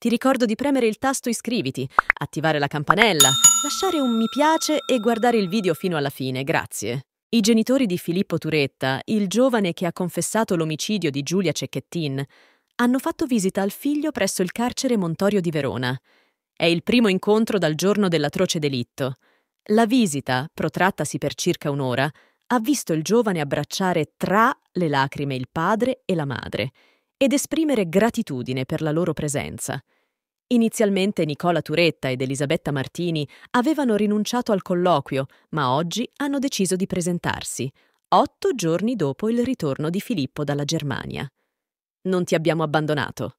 Ti ricordo di premere il tasto iscriviti, attivare la campanella, lasciare un mi piace e guardare il video fino alla fine, grazie. I genitori di Filippo Turetta, il giovane che ha confessato l'omicidio di Giulia Cecchettin, hanno fatto visita al figlio presso il carcere Montorio di Verona. È il primo incontro dal giorno dell'atroce delitto. La visita, protrattasi per circa un'ora, ha visto il giovane abbracciare tra le lacrime il padre e la madre ed esprimere gratitudine per la loro presenza. Inizialmente Nicola Turetta ed Elisabetta Martini avevano rinunciato al colloquio, ma oggi hanno deciso di presentarsi, otto giorni dopo il ritorno di Filippo dalla Germania. Non ti abbiamo abbandonato.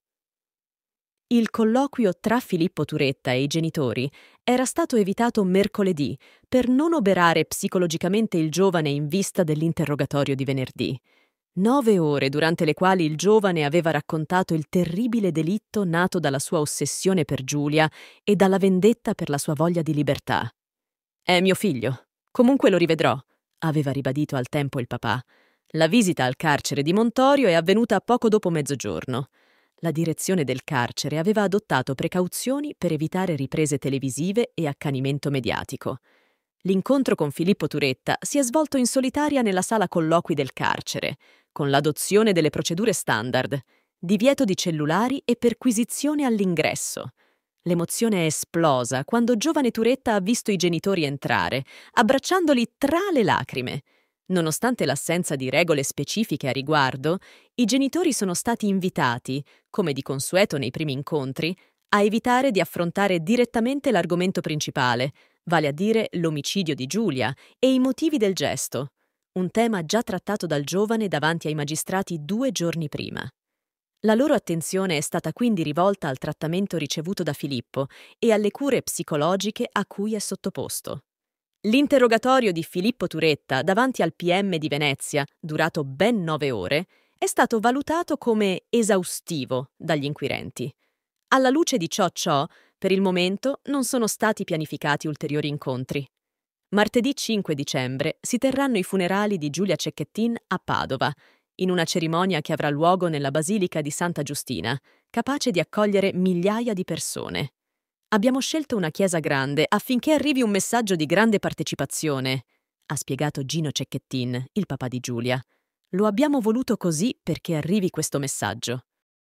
Il colloquio tra Filippo Turetta e i genitori era stato evitato mercoledì per non oberare psicologicamente il giovane in vista dell'interrogatorio di venerdì. Nove ore durante le quali il giovane aveva raccontato il terribile delitto nato dalla sua ossessione per Giulia e dalla vendetta per la sua voglia di libertà. È mio figlio. Comunque lo rivedrò, aveva ribadito al tempo il papà. La visita al carcere di Montorio è avvenuta poco dopo mezzogiorno. La direzione del carcere aveva adottato precauzioni per evitare riprese televisive e accanimento mediatico. L'incontro con Filippo Turetta si è svolto in solitaria nella sala colloqui del carcere, con l'adozione delle procedure standard, divieto di cellulari e perquisizione all'ingresso. L'emozione è esplosa quando giovane Turetta ha visto i genitori entrare, abbracciandoli tra le lacrime. Nonostante l'assenza di regole specifiche a riguardo, i genitori sono stati invitati, come di consueto nei primi incontri, a evitare di affrontare direttamente l'argomento principale, vale a dire l'omicidio di Giulia e i motivi del gesto, un tema già trattato dal giovane davanti ai magistrati due giorni prima. La loro attenzione è stata quindi rivolta al trattamento ricevuto da Filippo e alle cure psicologiche a cui è sottoposto. L'interrogatorio di Filippo Turetta davanti al PM di Venezia, durato ben nove ore, è stato valutato come esaustivo dagli inquirenti. Alla luce di ciò ciò, per il momento non sono stati pianificati ulteriori incontri. Martedì 5 dicembre si terranno i funerali di Giulia Cecchettin a Padova, in una cerimonia che avrà luogo nella Basilica di Santa Giustina, capace di accogliere migliaia di persone. Abbiamo scelto una chiesa grande affinché arrivi un messaggio di grande partecipazione, ha spiegato Gino Cecchettin, il papà di Giulia. Lo abbiamo voluto così perché arrivi questo messaggio.